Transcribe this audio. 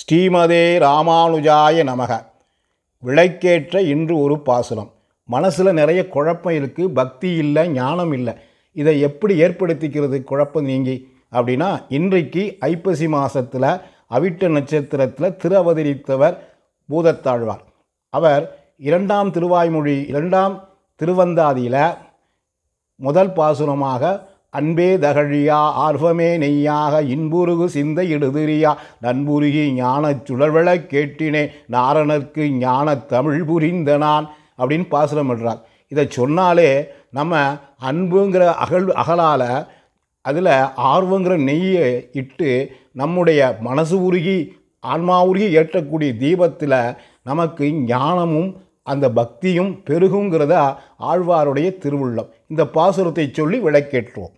ஸ்ரீமதே ராமானுஜாய நமக விளைக்கேற்ற இன்று ஒரு பாசுரம் மனசில் நிறைய குழப்பம் இருக்குது பக்தி இல்லை ஞானம் இல்லை இதை எப்படி ஏற்படுத்திக்கிறது குழப்பம் நீங்கி அப்படின்னா இன்றைக்கு ஐப்பசி மாதத்தில் அவிட்ட நட்சத்திரத்தில் திருவதரித்தவர் பூதத்தாழ்வார் அவர் இரண்டாம் திருவாய்மொழி இரண்டாம் திருவந்தாதியில் முதல் பாசுரமாக அன்பே தகழியா ஆர்வமே நெய்யாக இன்புருகு சிந்தை இடுதிரியா நண்புருகி ஞானச் சுழல்வளக் கேட்டினே நாரணர்க்கு ஞான தமிழ் புரிந்த நான் அப்படின்னு பாசுரம் பண்ணுறார் இதை சொன்னாலே நம்ம அன்புங்கிற அகல் அகலால் அதில் ஆர்வங்கிற நெய்யை இட்டு நம்முடைய மனசு உருகி ஆன்மா உருகி ஏற்றக்கூடிய தீபத்தில் நமக்கு ஞானமும் அந்த பக்தியும் பெருகுங்கிறதா ஆழ்வாருடைய திருவுள்ளம் இந்த பாசுரத்தை சொல்லி விளக்கேற்றுவோம்